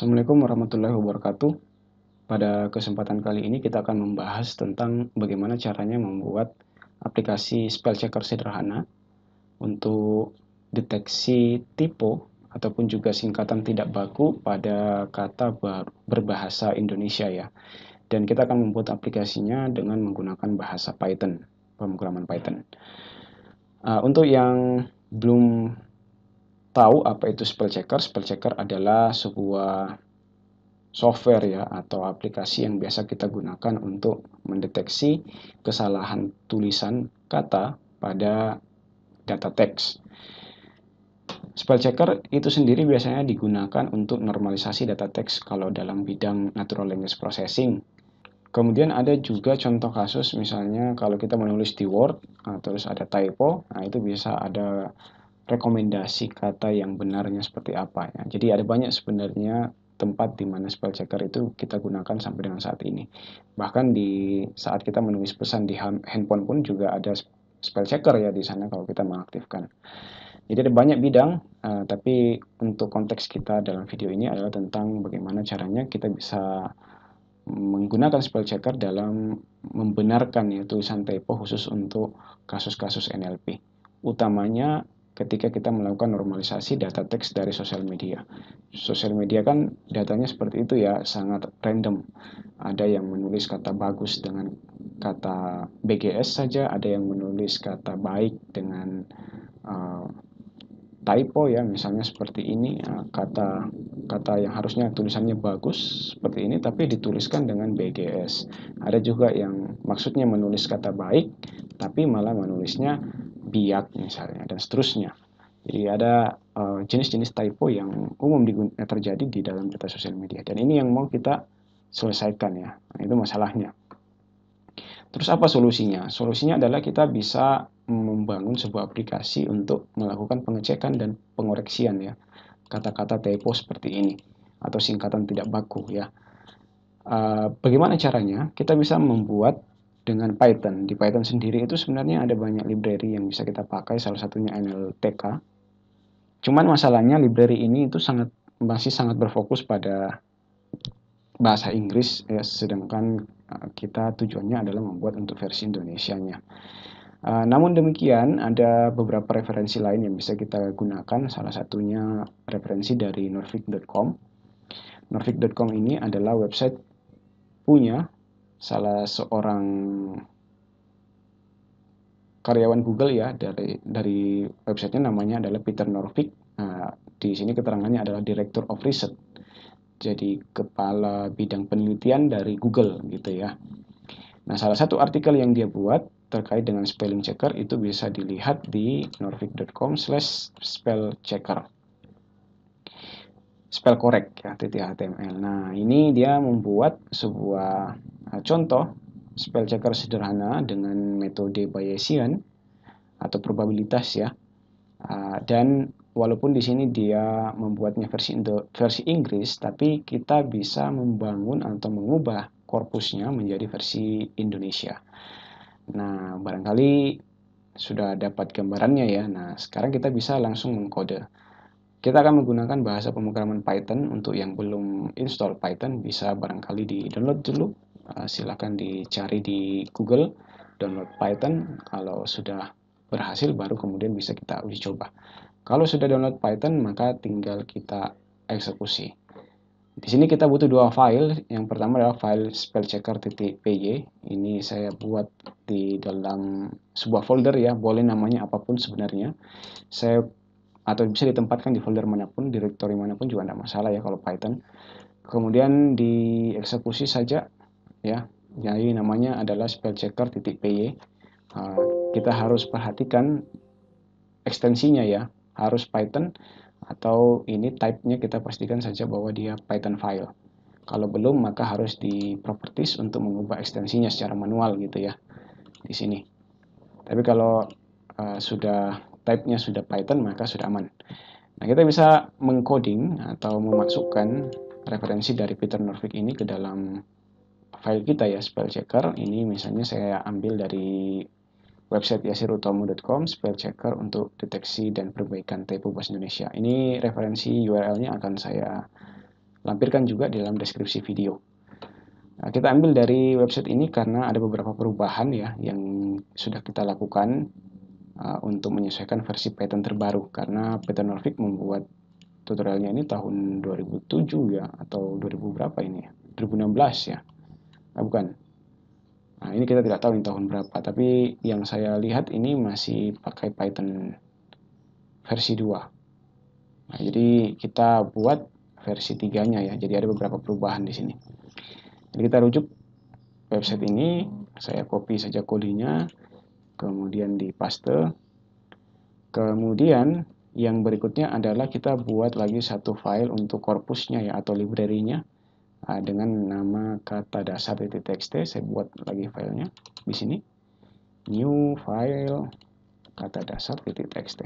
Assalamualaikum warahmatullahi wabarakatuh. Pada kesempatan kali ini kita akan membahas tentang bagaimana caranya membuat aplikasi spell checker sederhana untuk deteksi typo ataupun juga singkatan tidak baku pada kata berbahasa Indonesia ya. Dan kita akan membuat aplikasinya dengan menggunakan bahasa Python, pemrograman Python. Uh, untuk yang belum tahu apa itu spell checker, spell checker adalah sebuah software ya atau aplikasi yang biasa kita gunakan untuk mendeteksi kesalahan tulisan kata pada data teks. Spell checker itu sendiri biasanya digunakan untuk normalisasi data teks kalau dalam bidang natural language processing. Kemudian ada juga contoh kasus misalnya kalau kita menulis di Word, tulis ah, terus ada typo, nah itu bisa ada rekomendasi kata yang benarnya seperti apa ya. Jadi ada banyak sebenarnya tempat di mana spell checker itu kita gunakan sampai dengan saat ini. Bahkan di saat kita menulis pesan di handphone pun juga ada spell checker ya di sana kalau kita mengaktifkan. Jadi ada banyak bidang, uh, tapi untuk konteks kita dalam video ini adalah tentang bagaimana caranya kita bisa menggunakan spell checker dalam membenarkan ya tulisan typo khusus untuk kasus-kasus NLP. Utamanya ketika kita melakukan normalisasi data teks dari sosial media. Sosial media kan datanya seperti itu ya, sangat random. Ada yang menulis kata bagus dengan kata BGS saja, ada yang menulis kata baik dengan uh, typo ya, misalnya seperti ini uh, kata kata yang harusnya tulisannya bagus seperti ini tapi dituliskan dengan BGS. Ada juga yang maksudnya menulis kata baik tapi malah menulisnya biak misalnya dan seterusnya. Jadi ada eh, jenis-jenis uh, typo yang umum eh, terjadi di dalam data sosial media dan ini yang mau kita selesaikan ya. Nah, itu masalahnya. Terus apa solusinya? Solusinya adalah kita bisa membangun sebuah aplikasi untuk melakukan pengecekan dan pengoreksian ya kata-kata typo seperti ini atau singkatan tidak baku ya. Uh, bagaimana caranya? Kita bisa membuat dengan Python. Di Python sendiri itu sebenarnya ada banyak library yang bisa kita pakai, salah satunya NLTK. Cuman masalahnya library ini itu sangat masih sangat berfokus pada bahasa Inggris ya sedangkan eh, kita tujuannya adalah membuat untuk versi Indonesianya. Uh, namun demikian ada beberapa referensi lain yang bisa kita gunakan salah satunya referensi dari norvik.com. norvik.com ini adalah website punya salah seorang karyawan Google ya dari dari websitenya namanya adalah Peter norvig Nah, di sini keterangannya adalah Director of Research. Jadi kepala bidang penelitian dari Google gitu ya. Nah, salah satu artikel yang dia buat terkait dengan spelling checker itu bisa dilihat di norvik.com slash spell checker spell correct ya titik HTML. Nah, ini dia membuat sebuah contoh, spell checker sederhana dengan metode Bayesian atau probabilitas ya. Ah, dan walaupun di sini dia membuatnya versi versi Inggris, tapi kita bisa membangun atau mengubah korpusnya menjadi versi Indonesia. Nah, barangkali sudah dapat gambarannya ya. Nah, sekarang kita bisa langsung mengkode. Kita akan menggunakan bahasa pemrograman Python untuk yang belum install Python bisa barangkali di-download dulu Eh, silakan silahkan dicari di Google download Python kalau sudah berhasil baru kemudian bisa kita uji coba kalau sudah download Python maka tinggal kita eksekusi di sini kita butuh dua file yang pertama adalah file spellchecker.py ini saya buat di dalam sebuah folder ya boleh namanya apapun sebenarnya saya atau bisa ditempatkan di folder manapun, direktori manapun juga tidak masalah ya kalau Python. Kemudian dieksekusi saja ya jadi namanya adalah spell titik py uh, ah, kita harus perhatikan ekstensinya ya harus Python atau ini type-nya kita pastikan saja bahwa dia Python file kalau belum maka harus di properties untuk mengubah ekstensinya secara manual gitu ya di sini tapi kalau uh, sudah type-nya sudah Python maka sudah aman nah kita bisa mengcoding atau memasukkan referensi dari Peter Norvig ini ke dalam file kita ya spell checker ini misalnya saya ambil dari website yasirutomo.com spell checker untuk deteksi dan perbaikan typo bahasa Indonesia. Ini referensi URL-nya akan saya lampirkan juga di dalam deskripsi video. Nah, kita ambil dari website ini karena ada beberapa perubahan ya yang sudah kita lakukan uh, untuk menyesuaikan versi Python terbaru karena Python Norvik membuat tutorialnya ini tahun 2007 ya atau 2000 berapa ini ya? 2016 ya ah, bukan nah, ini kita tidak tahu ini tahun berapa tapi yang saya lihat ini masih pakai Python versi 2 nah, jadi kita buat versi 3 nya ya jadi ada beberapa perubahan di sini jadi kita rujuk website ini saya copy saja kodenya kemudian di paste kemudian yang berikutnya adalah kita buat lagi satu file untuk korpusnya ya atau library-nya Ah, dengan nama kata dasar txt saya buat lagi filenya di sini new file kata dasar txt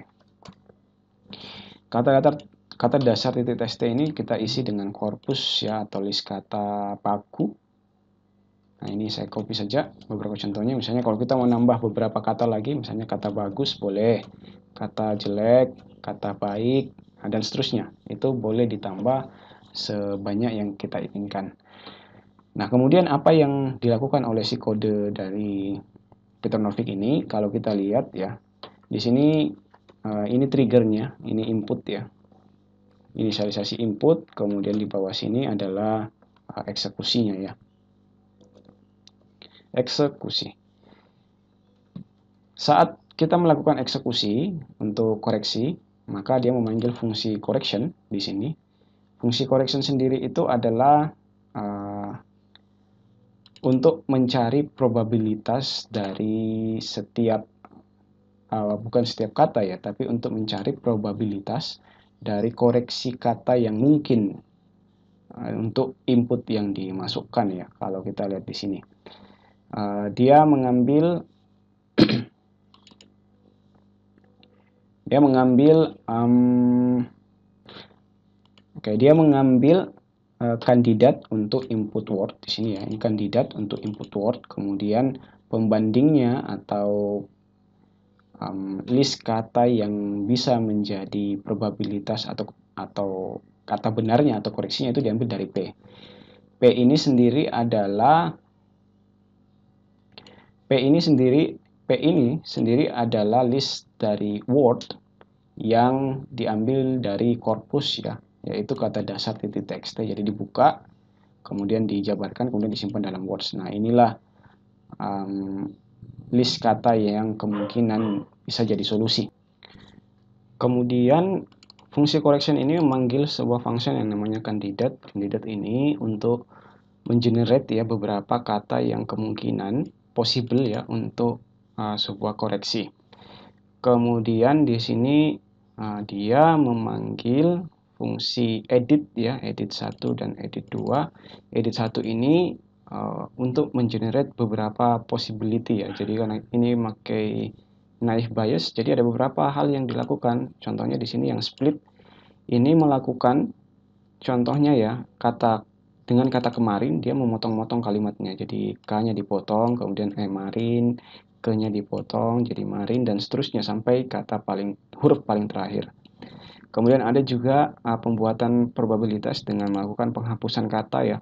kata dasar kata dasar txt ini kita isi dengan korpus ya atau list kata paku nah ini saya copy saja beberapa contohnya misalnya kalau kita mau nambah beberapa kata lagi misalnya kata bagus boleh kata jelek kata baik ah, dan seterusnya itu boleh ditambah sebanyak yang kita inginkan. Nah, kemudian apa yang dilakukan oleh si kode dari Peter Novik ini? Kalau kita lihat ya, di sini eh, ini triggernya, ini input ya. Inisialisasi input, kemudian di bawah sini adalah eh, eksekusinya ya. Eksekusi. Saat kita melakukan eksekusi untuk koreksi, maka dia memanggil fungsi correction di sini Fungsi correction sendiri itu adalah uh, untuk mencari probabilitas dari setiap uh, bukan setiap kata ya, tapi untuk mencari probabilitas dari koreksi kata yang mungkin uh, untuk input yang dimasukkan ya. Kalau kita lihat di sini, uh, dia mengambil dia mengambil um, Oke, dia mengambil uh, kandidat untuk input word di sini ya. Ini kandidat untuk input word, kemudian pembandingnya atau um, list kata yang bisa menjadi probabilitas atau atau kata benarnya atau koreksinya itu diambil dari P. P ini sendiri adalah P ini sendiri P ini sendiri adalah list dari word yang diambil dari korpus ya yaitu kata dasar titik txt jadi dibuka kemudian dijabarkan kemudian disimpan dalam words nah inilah um, list kata yang kemungkinan bisa jadi solusi kemudian fungsi correction ini memanggil sebuah function yang namanya kandidat kandidat ini untuk mengenerate ya beberapa kata yang kemungkinan possible ya untuk uh, sebuah koreksi kemudian di sini uh, dia memanggil fungsi edit ya, edit satu dan edit 2. Edit satu ini uh, untuk mengenerate beberapa possibility ya. Jadi karena ini pakai naive bias, jadi ada beberapa hal yang dilakukan. Contohnya di sini yang split ini melakukan contohnya ya, kata dengan kata kemarin dia memotong-motong kalimatnya. Jadi k-nya dipotong, kemudian kemarin ke-nya dipotong jadi marin dan seterusnya sampai kata paling huruf paling terakhir. Kemudian ada juga uh, pembuatan probabilitas dengan melakukan penghapusan kata ya.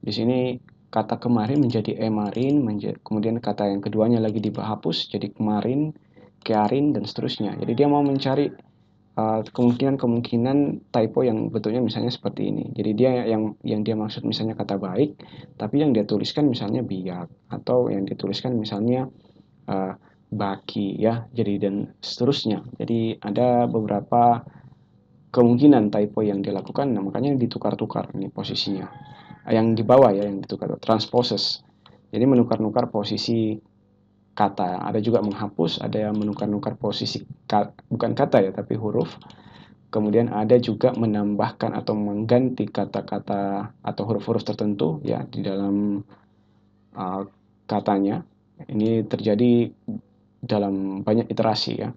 Di sini kata kemarin menjadi emarin, menja kemudian kata yang keduanya lagi dihapus jadi kemarin, kearin dan seterusnya. Jadi dia mau mencari ah, kemungkinan-kemungkinan uh, typo yang bentuknya misalnya seperti ini. Jadi dia yang yang dia maksud misalnya kata baik, tapi yang dia tuliskan misalnya biak atau yang dituliskan misalnya uh, baki ya. Jadi dan seterusnya. Jadi ada beberapa kemungkinan typo yang dilakukan nah makanya ditukar-tukar nih posisinya yang di bawah ya yang ditukar transposes jadi menukar-nukar posisi kata ada juga menghapus ada yang menukar-nukar posisi ka, bukan kata ya tapi huruf kemudian ada juga menambahkan atau mengganti kata-kata atau huruf-huruf tertentu ya di dalam uh, katanya ini terjadi dalam banyak iterasi ya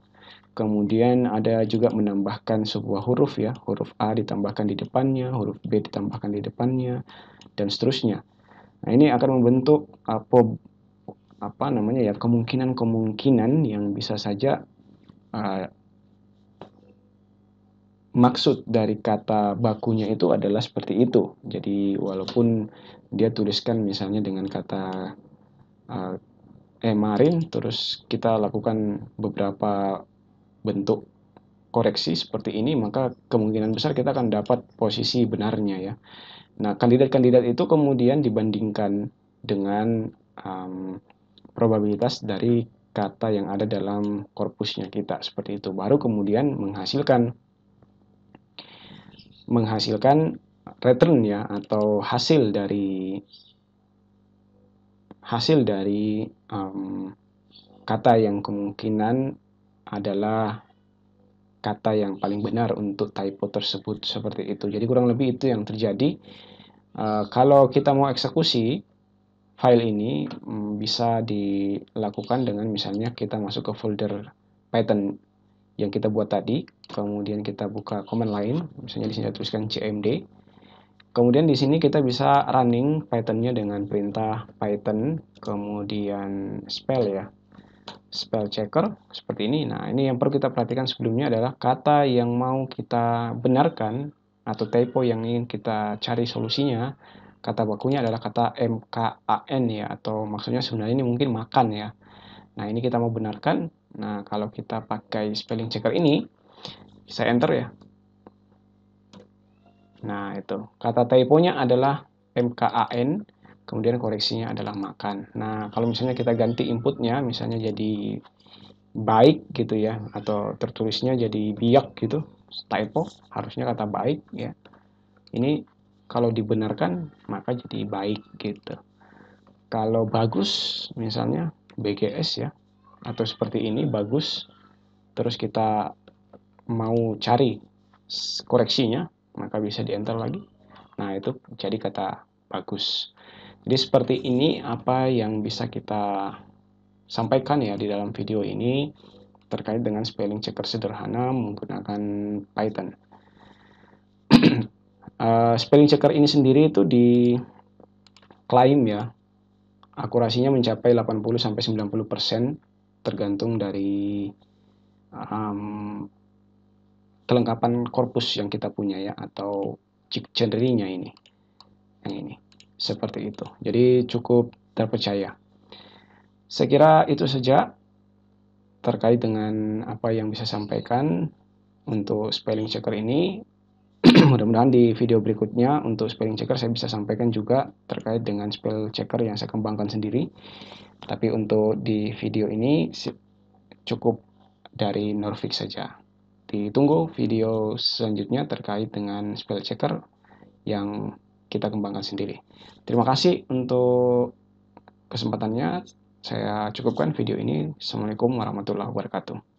Kemudian ada juga menambahkan sebuah huruf ya, huruf A ditambahkan di depannya, huruf B ditambahkan di depannya, dan seterusnya. Nah ini akan membentuk apa, uh, apa namanya ya kemungkinan-kemungkinan yang bisa saja uh, maksud dari kata bakunya itu adalah seperti itu. Jadi walaupun dia tuliskan misalnya dengan kata uh, emarin, eh, terus kita lakukan beberapa bentuk koreksi seperti ini, maka kemungkinan besar kita akan dapat posisi benarnya ya. Nah, kandidat-kandidat itu kemudian dibandingkan dengan um, probabilitas dari kata yang ada dalam korpusnya kita seperti itu. Baru kemudian menghasilkan menghasilkan return ya atau hasil dari hasil dari um, kata yang kemungkinan adalah kata yang paling benar untuk typo tersebut seperti itu. Jadi kurang lebih itu yang terjadi. Uh, kalau kita mau eksekusi file ini um, bisa dilakukan dengan misalnya kita masuk ke folder Python yang kita buat tadi, kemudian kita buka command line, misalnya di sini kita tuliskan cmd. Kemudian di sini kita bisa running Python-nya dengan perintah Python, kemudian spell ya, spell checker seperti ini. Nah, ini yang perlu kita perhatikan sebelumnya adalah kata yang mau kita benarkan atau typo yang ingin kita cari solusinya. Kata bakunya adalah kata MKAN ya atau maksudnya sebenarnya ini mungkin makan ya. Nah, ini kita mau benarkan. Nah, kalau kita pakai spelling checker ini bisa enter ya. Nah, itu. Kata typonya adalah MKAN kemudian koreksinya adalah makan. Nah, kalau misalnya kita ganti inputnya, misalnya jadi baik gitu ya, atau tertulisnya jadi biak gitu, typo, harusnya kata baik ya. Ini kalau dibenarkan, maka jadi baik gitu. Kalau bagus, misalnya BGS ya, atau seperti ini, bagus, terus kita mau cari koreksinya, maka bisa di-enter lagi. Nah, itu jadi kata bagus. Jadi seperti ini apa yang bisa kita sampaikan ya di dalam video ini terkait dengan spelling checker sederhana menggunakan Python. uh, spelling checker ini sendiri itu diklaim ya akurasinya mencapai 80 90% tergantung dari um, kelengkapan korpus yang kita punya ya atau generinya ini yang ini seperti itu. Jadi cukup terpercaya. Saya kira itu saja terkait dengan apa yang bisa sampaikan untuk spelling checker ini. Mudah-mudahan di video berikutnya untuk spelling checker saya bisa sampaikan juga terkait dengan spell checker yang saya kembangkan sendiri. Tapi untuk di video ini cukup dari Norvik saja. Ditunggu video selanjutnya terkait dengan spell checker yang kita kembangkan sendiri. Terima kasih untuk kesempatannya. Saya cukupkan video ini. Assalamualaikum warahmatullahi wabarakatuh.